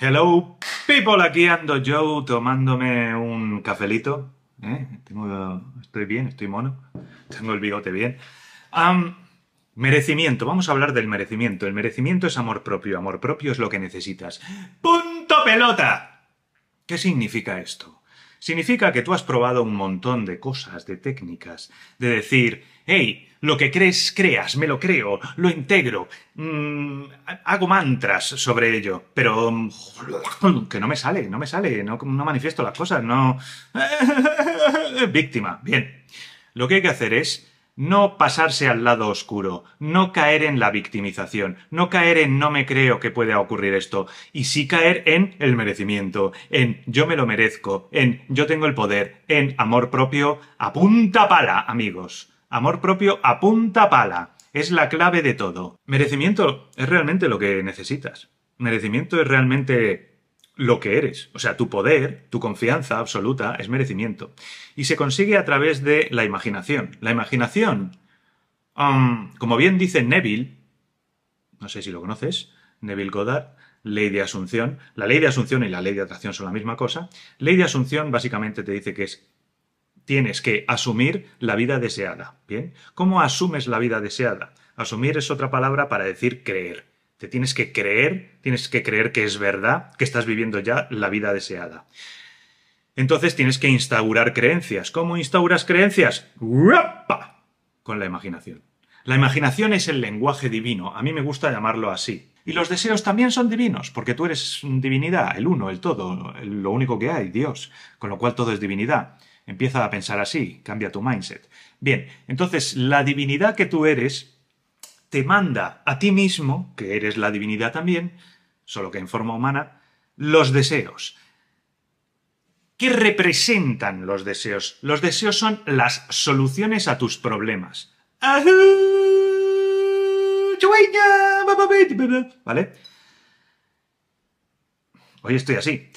Hello, people, aquí ando yo tomándome un cafelito. ¿Eh? estoy bien, estoy mono, tengo el bigote bien. merecimiento, vamos a hablar del merecimiento. El merecimiento es amor propio, amor propio es lo que necesitas. ¡Punto pelota! ¿Qué significa esto? Significa que tú has probado un montón de cosas, de técnicas, de decir, hey, lo que crees, creas, me lo creo, lo integro. Mm, hago mantras sobre ello, pero mm, que no me sale, no me sale, no, no manifiesto las cosas, no... Víctima. Bien. Lo que hay que hacer es no pasarse al lado oscuro, no caer en la victimización, no caer en no me creo que pueda ocurrir esto, y sí caer en el merecimiento, en yo me lo merezco, en yo tengo el poder, en amor propio a punta pala, amigos. Amor propio a punta pala. Es la clave de todo. Merecimiento es realmente lo que necesitas. Merecimiento es realmente lo que eres. O sea, tu poder, tu confianza absoluta es merecimiento. Y se consigue a través de la imaginación. La imaginación, um, como bien dice Neville, no sé si lo conoces, Neville Goddard, ley de asunción. La ley de asunción y la ley de atracción son la misma cosa. Ley de asunción básicamente te dice que es tienes que asumir la vida deseada. ¿Bien? ¿Cómo asumes la vida deseada? Asumir es otra palabra para decir creer. Te tienes que creer, tienes que creer que es verdad, que estás viviendo ya la vida deseada. Entonces tienes que instaurar creencias. ¿Cómo instauras creencias? ¡Guapa! Con la imaginación. La imaginación es el lenguaje divino, a mí me gusta llamarlo así. Y los deseos también son divinos, porque tú eres divinidad, el uno, el todo, lo único que hay, Dios, con lo cual todo es divinidad. Empieza a pensar así, cambia tu mindset. Bien, entonces la divinidad que tú eres te manda a ti mismo, que eres la divinidad también, solo que en forma humana, los deseos. ¿Qué representan los deseos? Los deseos son las soluciones a tus problemas. ¿Vale? Hoy estoy así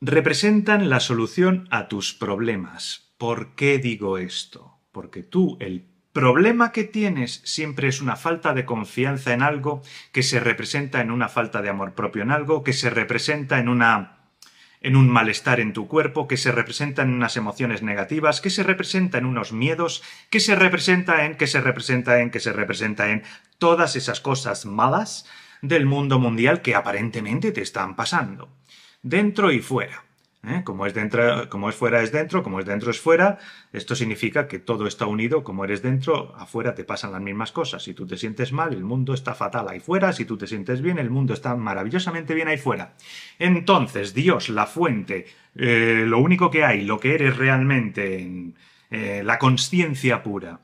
representan la solución a tus problemas. ¿Por qué digo esto? Porque tú, el problema que tienes siempre es una falta de confianza en algo que se representa en una falta de amor propio en algo, que se representa en una en un malestar en tu cuerpo, que se representa en unas emociones negativas, que se representa en unos miedos, que se representa en, que se representa en, que se representa en todas esas cosas malas del mundo mundial que aparentemente te están pasando dentro y fuera. ¿eh? Como, es dentro, como es fuera es dentro, como es dentro es fuera. Esto significa que todo está unido, como eres dentro, afuera te pasan las mismas cosas. Si tú te sientes mal, el mundo está fatal ahí fuera. Si tú te sientes bien, el mundo está maravillosamente bien ahí fuera. Entonces, Dios, la fuente, eh, lo único que hay, lo que eres realmente, eh, la conciencia pura,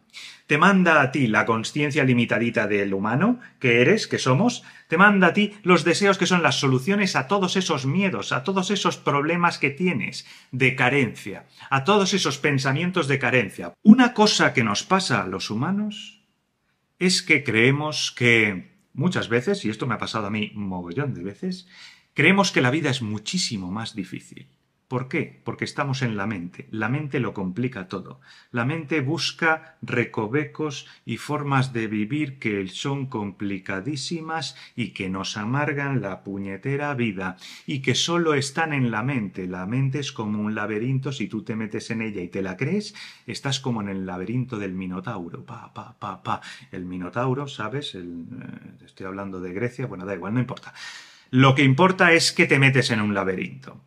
te manda a ti la conciencia limitadita del humano que eres, que somos, te manda a ti los deseos que son las soluciones a todos esos miedos, a todos esos problemas que tienes de carencia, a todos esos pensamientos de carencia. Una cosa que nos pasa a los humanos es que creemos que muchas veces, y esto me ha pasado a mí un mogollón de veces, creemos que la vida es muchísimo más difícil ¿Por qué? Porque estamos en la mente. La mente lo complica todo. La mente busca recovecos y formas de vivir que son complicadísimas y que nos amargan la puñetera vida y que solo están en la mente. La mente es como un laberinto, si tú te metes en ella y te la crees, estás como en el laberinto del Minotauro. Pa, pa, pa, pa. El Minotauro, ¿sabes? Eh, estoy hablando de Grecia, bueno, da igual, no importa. Lo que importa es que te metes en un laberinto.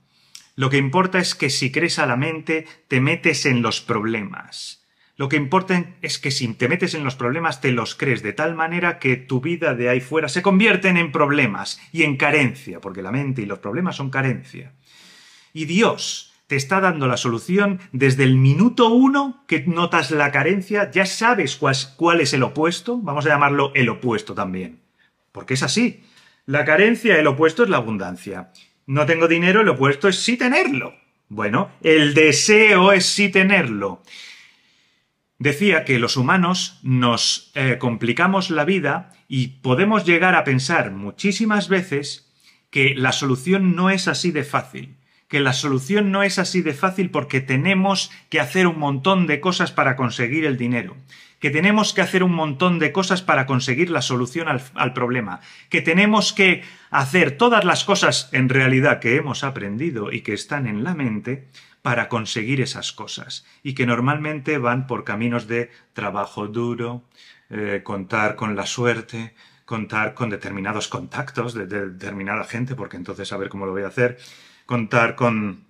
Lo que importa es que si crees a la mente, te metes en los problemas. Lo que importa es que si te metes en los problemas, te los crees de tal manera que tu vida de ahí fuera se convierten en problemas y en carencia, porque la mente y los problemas son carencia. Y Dios te está dando la solución desde el minuto uno que notas la carencia, ya sabes cuál, es el opuesto, vamos a llamarlo el opuesto también, porque es así. La carencia, el opuesto es la abundancia no tengo dinero, lo opuesto es sí tenerlo. Bueno, el deseo es sí tenerlo. Decía que los humanos nos eh, complicamos la vida y podemos llegar a pensar muchísimas veces que la solución no es así de fácil, que la solución no es así de fácil porque tenemos que hacer un montón de cosas para conseguir el dinero que tenemos que hacer un montón de cosas para conseguir la solución al, problema, que tenemos que hacer todas las cosas en realidad que hemos aprendido y que están en la mente para conseguir esas cosas y que normalmente van por caminos de trabajo duro, eh, contar con la suerte, contar con determinados contactos de, de, determinada gente, porque entonces a ver cómo lo voy a hacer, contar con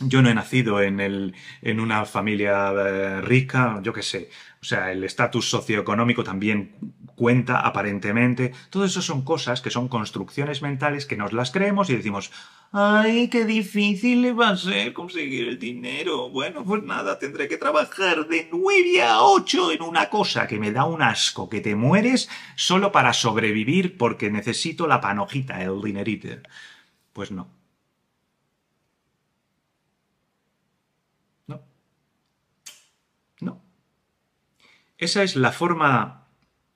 yo no he nacido en, el, en una familia eh, rica, yo qué sé. O sea, el estatus socioeconómico también cuenta aparentemente. Todo eso son cosas que son construcciones mentales que nos las creemos y decimos, ay, qué difícil va a ser conseguir el dinero. Bueno, pues nada, tendré que trabajar de nueve a ocho en una cosa que me da un asco, que te mueres solo para sobrevivir porque necesito la panojita, el dinerito. Pues no. Esa es la forma,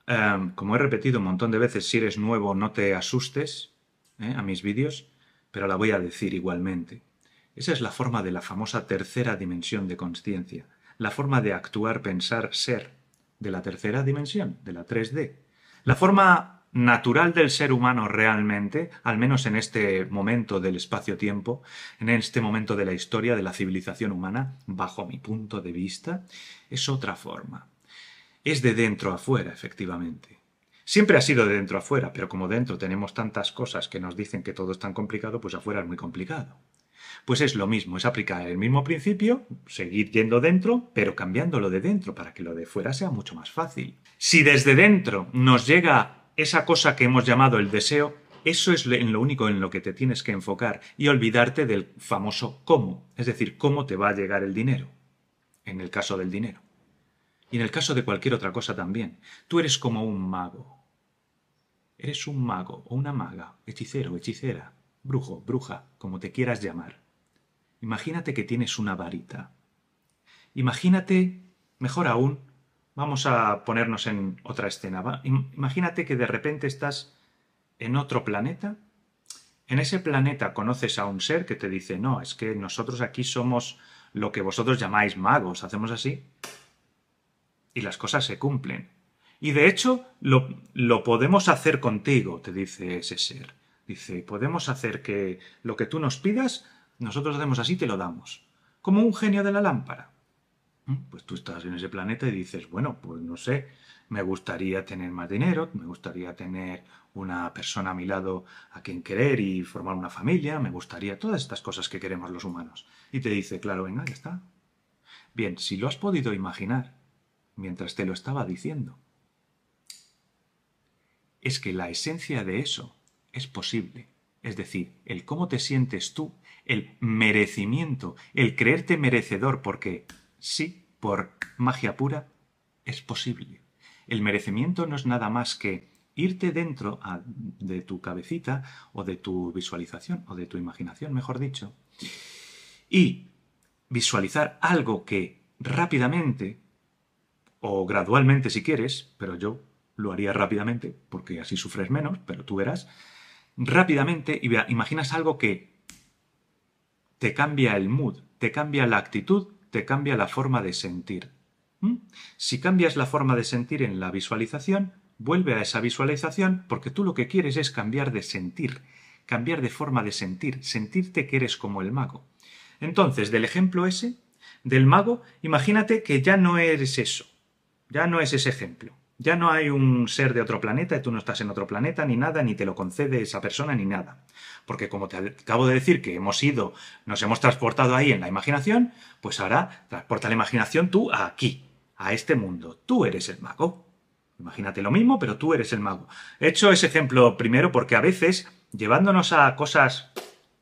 em, como he repetido un montón de veces, si eres nuevo no te asustes eh, a mis vídeos, pero la voy a decir igualmente. Esa es la forma de la famosa tercera dimensión de conciencia, la forma de actuar, pensar, ser, de la tercera dimensión, de la 3D. La forma natural del ser humano realmente, al menos en este momento del espacio-tiempo, en este momento de la historia de la civilización humana, bajo mi punto de vista, es otra forma es de dentro afuera, efectivamente. Siempre ha sido de dentro afuera, pero como dentro tenemos tantas cosas que nos dicen que todo es tan complicado, pues afuera es muy complicado. Pues es lo mismo, es aplicar el mismo principio, seguir yendo dentro, pero cambiándolo de dentro para que lo de fuera sea mucho más fácil. Si desde dentro nos llega esa cosa que hemos llamado el deseo, eso es lo único en lo que te tienes que enfocar y olvidarte del famoso cómo, es decir, cómo te va a llegar el dinero, en el caso del dinero. Y en el caso de cualquier otra cosa también. Tú eres como un mago. Eres un mago o una maga, hechicero, hechicera, brujo, bruja, como te quieras llamar. Imagínate que tienes una varita. Imagínate, mejor aún, vamos a ponernos en otra escena. Imagínate que de repente estás en otro planeta. En ese planeta conoces a un ser que te dice, no, es que nosotros aquí somos lo que vosotros llamáis magos, hacemos así y las cosas se cumplen. Y de hecho, lo, lo, podemos hacer contigo, te dice ese ser. Dice, podemos hacer que lo que tú nos pidas, nosotros hacemos así te lo damos. Como un genio de la lámpara. ¿Mm? Pues tú estás en ese planeta y dices, bueno, pues no sé, me gustaría tener más dinero, me gustaría tener una persona a mi lado a quien querer y formar una familia, me gustaría todas estas cosas que queremos los humanos. Y te dice, claro, venga, ya está. Bien, si lo has podido imaginar, mientras te lo estaba diciendo. Es que la esencia de eso es posible. Es decir, el cómo te sientes tú, el merecimiento, el creerte merecedor, porque sí, por magia pura, es posible. El merecimiento no es nada más que irte dentro ah, de tu cabecita o de tu visualización o de tu imaginación, mejor dicho, y visualizar algo que rápidamente o gradualmente si quieres, pero yo lo haría rápidamente porque así sufres menos, pero tú verás, rápidamente imaginas algo que te cambia el mood, te cambia la actitud, te cambia la forma de sentir. ¿Mm? Si cambias la forma de sentir en la visualización, vuelve a esa visualización porque tú lo que quieres es cambiar de sentir, cambiar de forma de sentir, sentirte que eres como el mago. Entonces, del ejemplo ese, del mago, imagínate que ya no eres eso, ya no es ese ejemplo. Ya no hay un ser de otro planeta y tú no estás en otro planeta ni nada, ni te lo concede esa persona ni nada. Porque como te acabo de decir que hemos ido, nos hemos transportado ahí en la imaginación, pues ahora transporta la imaginación tú aquí, a este mundo. Tú eres el mago. Imagínate lo mismo, pero tú eres el mago. He hecho ese ejemplo primero porque a veces, llevándonos a cosas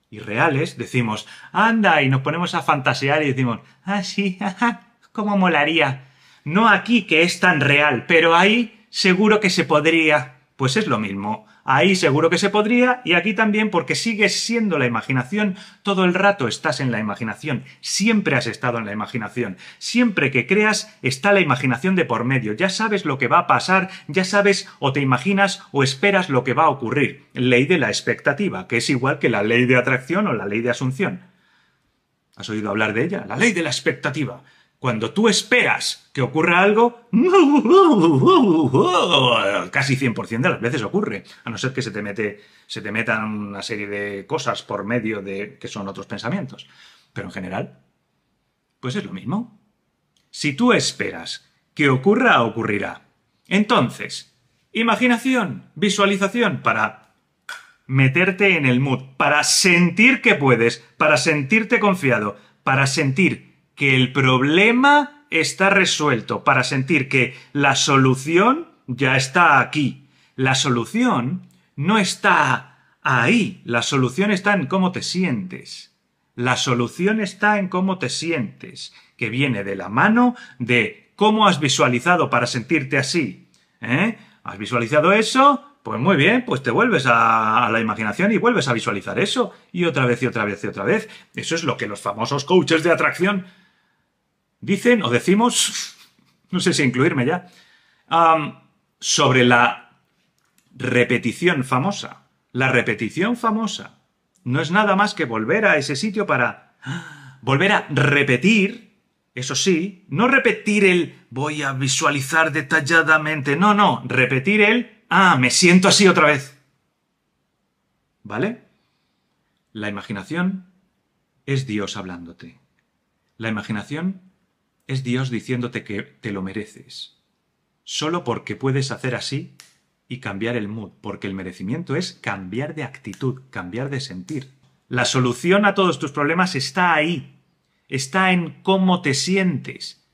irreales, decimos, anda, y nos ponemos a fantasear y decimos, ah, sí, ajá, cómo molaría no aquí que es tan real, pero ahí seguro que se podría. Pues es lo mismo. Ahí seguro que se podría y aquí también porque sigues siendo la imaginación, todo el rato estás en la imaginación, siempre has estado en la imaginación, siempre que creas está la imaginación de por medio, ya sabes lo que va a pasar, ya sabes o te imaginas o esperas lo que va a ocurrir, ley de la expectativa, que es igual que la ley de atracción o la ley de asunción. ¿Has oído hablar de ella? La ley de la expectativa. Cuando tú esperas que ocurra algo, casi 100% de las veces ocurre, a no ser que se te, mete, se te metan una serie de cosas por medio de que son otros pensamientos. Pero en general, pues es lo mismo. Si tú esperas que ocurra, ocurrirá. Entonces, imaginación, visualización para meterte en el mood, para sentir que puedes, para sentirte confiado, para sentir que el problema está resuelto, para sentir que la solución ya está aquí. La solución no está ahí, la solución está en cómo te sientes. La solución está en cómo te sientes, que viene de la mano de cómo has visualizado para sentirte así. ¿Eh? ¿Has visualizado eso? Pues muy bien, pues te vuelves a, la imaginación y vuelves a visualizar eso, y otra vez y otra vez y otra vez. Eso es lo que los famosos coaches de atracción dicen o decimos, no sé si incluirme ya, sobre la repetición famosa. La repetición famosa no es nada más que volver a ese sitio para ¡ah! volver a repetir, eso sí, no repetir el voy a visualizar detalladamente, no, no, repetir el ah, me siento así otra vez. ¿Vale? La imaginación es Dios hablándote. La imaginación es Dios diciéndote que te lo mereces. Solo porque puedes hacer así y cambiar el mood, porque el merecimiento es cambiar de actitud, cambiar de sentir. La solución a todos tus problemas está ahí, está en cómo te sientes,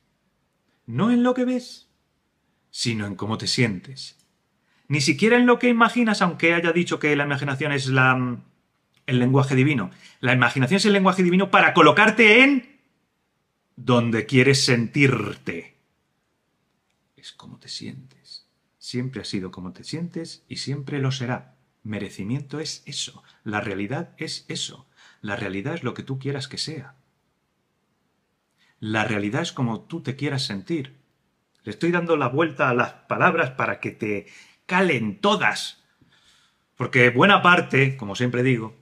no en lo que ves, sino en cómo te sientes. Ni siquiera en lo que imaginas, aunque haya dicho que la imaginación es la, mm, el lenguaje divino. La imaginación es el lenguaje divino para colocarte en donde quieres sentirte. Es como te sientes. Siempre ha sido como te sientes y siempre lo será. Merecimiento es eso. La realidad es eso. La realidad es lo que tú quieras que sea. La realidad es como tú te quieras sentir. Le estoy dando la vuelta a las palabras para que te calen todas. Porque buena parte, como siempre digo,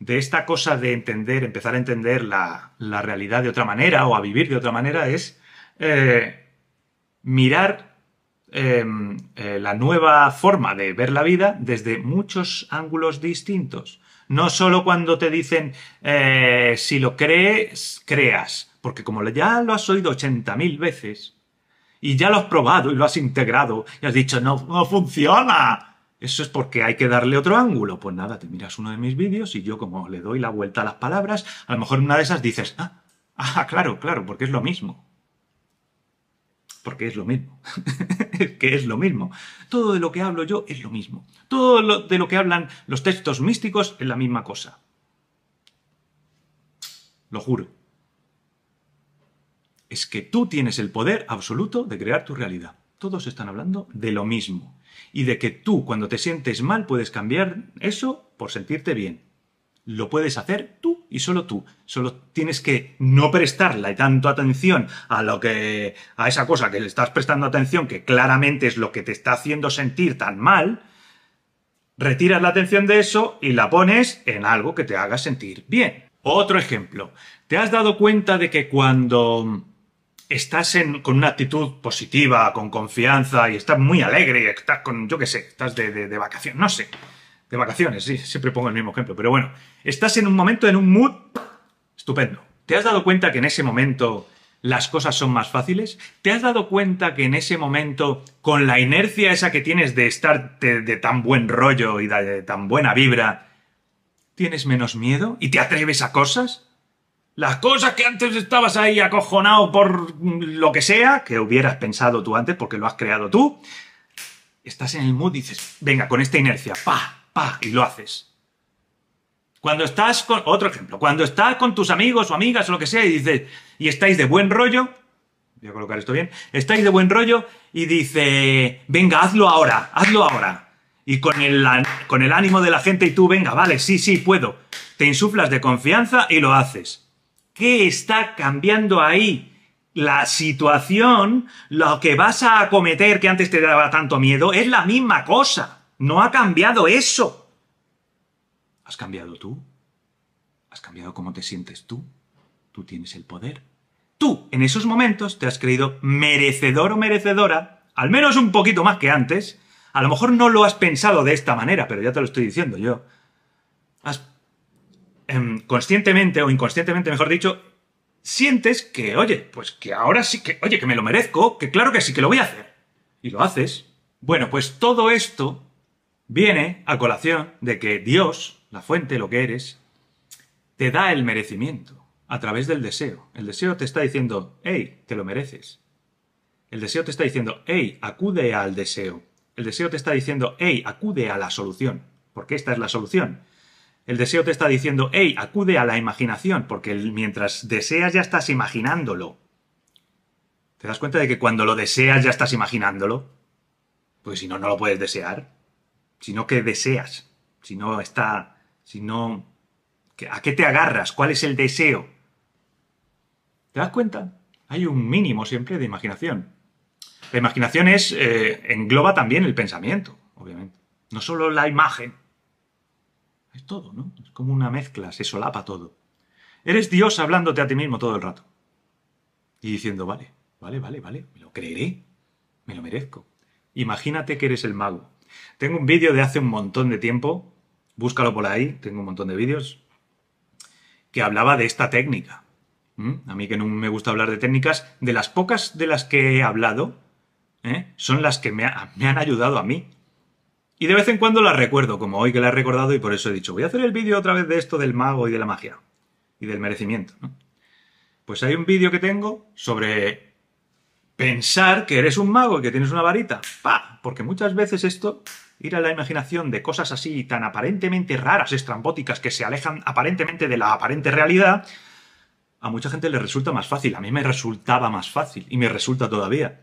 de esta cosa de entender, empezar a entender la, realidad de otra manera o a vivir de otra manera es eh, mirar em, eh, la nueva forma de ver la vida desde muchos ángulos distintos. No solo cuando te dicen eh, si lo crees, creas, porque como ya lo has oído mil veces y ya lo has probado y lo has integrado y has dicho no, no funciona, eso es porque hay que darle otro ángulo. Pues nada, te miras uno de mis vídeos y yo como le doy la vuelta a las palabras, a lo mejor en una de esas dices, ah, ah claro, claro, porque es lo mismo. Porque es lo mismo. que es lo mismo. Todo de lo que hablo yo es lo mismo. Todo lo de lo que hablan los textos místicos es la misma cosa. Lo juro. Es que tú tienes el poder absoluto de crear tu realidad. Todos están hablando de lo mismo y de que tú cuando te sientes mal puedes cambiar eso por sentirte bien. Lo puedes hacer tú y solo tú. Solo tienes que no prestarle tanto atención a lo que a esa cosa que le estás prestando atención, que claramente es lo que te está haciendo sentir tan mal. Retiras la atención de eso y la pones en algo que te haga sentir bien. Otro ejemplo. ¿Te has dado cuenta de que cuando estás con una actitud positiva, con confianza y estás muy alegre, estás con, yo qué sé, estás de, vacaciones, no sé, de vacaciones, sí, siempre pongo el mismo ejemplo, pero bueno, estás en un momento, en un mood estupendo. ¿Te has dado cuenta que en ese momento las cosas son más fáciles? ¿Te has dado cuenta que en ese momento, con la inercia esa que tienes de estar de, tan buen rollo y de tan buena vibra, tienes menos miedo y te atreves a cosas? Las cosas que antes estabas ahí acojonado por lo que sea, que hubieras pensado tú antes porque lo has creado tú, estás en el mood y dices, venga, con esta inercia, pa, pa, y lo haces. Cuando estás con, otro ejemplo, cuando estás con tus amigos o amigas o lo que sea y dices, y estáis de buen rollo, voy a colocar esto bien, estáis de buen rollo y dice, venga, hazlo ahora, hazlo ahora. Y con el, con el ánimo de la gente y tú, venga, vale, sí, sí, puedo. Te insuflas de confianza y lo haces. ¿Qué está cambiando ahí? La situación, lo que vas a acometer que antes te daba tanto miedo, es la misma cosa. No ha cambiado eso. ¿Has cambiado tú? ¿Has cambiado cómo te sientes tú? Tú tienes el poder. Tú, en esos momentos, te has creído merecedor o merecedora, al menos un poquito más que antes. A lo mejor no lo has pensado de esta manera, pero ya te lo estoy diciendo yo. Has Em, conscientemente o inconscientemente, mejor dicho, sientes que, oye, pues que ahora sí que, oye, que me lo merezco, que claro que sí, que lo voy a hacer. Y lo haces. Bueno, pues todo esto viene a colación de que Dios, la fuente, lo que eres, te da el merecimiento a través del deseo. El deseo te está diciendo, hey, te lo mereces. El deseo te está diciendo, hey, acude al deseo. El deseo te está diciendo, hey, acude a la solución, porque esta es la solución. El deseo te está diciendo, hey, acude a la imaginación, porque mientras deseas ya estás imaginándolo. ¿Te das cuenta de que cuando lo deseas ya estás imaginándolo? Pues si no, no lo puedes desear. Si no, ¿qué deseas? Si no está... Si no... ¿A qué te agarras? ¿Cuál es el deseo? ¿Te das cuenta? Hay un mínimo siempre de imaginación. La imaginación es... Eh, engloba también el pensamiento, obviamente. No solo la imagen. Es todo, ¿no? Es como una mezcla, se solapa todo. Eres Dios hablándote a ti mismo todo el rato. Y diciendo, vale, vale, vale, vale, me lo creeré, me lo merezco. Imagínate que eres el mago. Tengo un vídeo de hace un montón de tiempo, búscalo por ahí, tengo un montón de vídeos, que hablaba de esta técnica. A mí que no me gusta hablar de técnicas, de las pocas de las que he hablado, ¿eh? son las que me han ayudado a mí y de vez en cuando la recuerdo, como hoy que la he recordado y por eso he dicho, voy a hacer el vídeo otra vez de esto del mago y de la magia. Y del merecimiento, Pues hay un vídeo que tengo sobre pensar que eres un mago y que tienes una varita. ¡Pa! Porque muchas veces esto, ir a la imaginación de cosas así tan aparentemente raras, estrambóticas, que se alejan aparentemente de la aparente realidad, a mucha gente le resulta más fácil. A mí me resultaba más fácil y me resulta todavía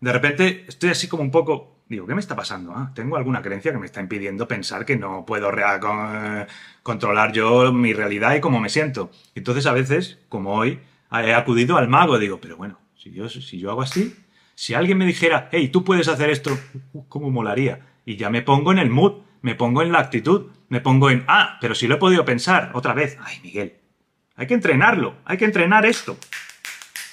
de repente estoy así como un poco, digo, ¿qué me está pasando? Ah, tengo alguna creencia que me está impidiendo pensar que no puedo eh, controlar yo mi realidad y cómo me siento. Entonces a veces, como hoy, he acudido al mago, digo, pero bueno, si yo, si yo hago así, si alguien me dijera, hey, tú puedes hacer esto, uh, ¿cómo molaría? Y ya me pongo en el mood, me pongo en la actitud, me pongo en, ah, pero si lo he podido pensar otra vez, ay Miguel, hay que entrenarlo, hay que entrenar esto.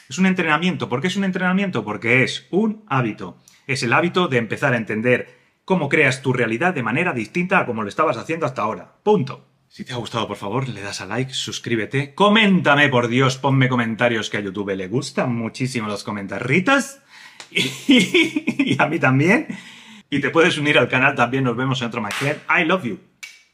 Es un entrenamiento. ¿Por qué es un entrenamiento? Porque es un hábito. Es el hábito de empezar a entender cómo creas tu realidad de manera distinta a como lo estabas haciendo hasta ahora. Punto. Si te ha gustado, por favor, le das a like, suscríbete, coméntame, por Dios, ponme comentarios que a YouTube le gustan muchísimo los comentarritas. Y, y a mí también. Y te puedes unir al canal también, nos vemos en otro Mac. I love you.